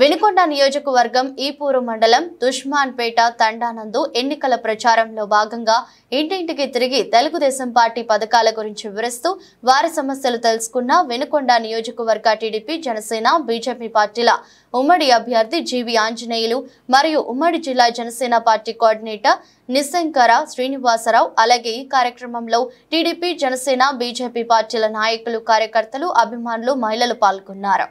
వెనుకొండ నియోజకవర్గం ఈపూరు మండలం దుష్మాన్పేట తండానందు ఎన్నికల ప్రచారంలో భాగంగా ఇంటింటికి తిరిగి తెలుగుదేశం పార్టీ పథకాల గురించి వివరిస్తూ వారి సమస్యలు తెలుసుకున్న వెనుకొండ నియోజకవర్గ టీడీపీ జనసేన బీజేపీ పార్టీల ఉమ్మడి అభ్యర్థి జీవి ఆంజనేయులు మరియు ఉమ్మడి జిల్లా జనసేన పార్టీ కోఆర్డినేటర్ నిశంకర శ్రీనివాసరావు అలాగే ఈ కార్యక్రమంలో టీడీపీ జనసేన బీజేపీ పార్టీల నాయకులు కార్యకర్తలు అభిమానులు మహిళలు పాల్గొన్నారు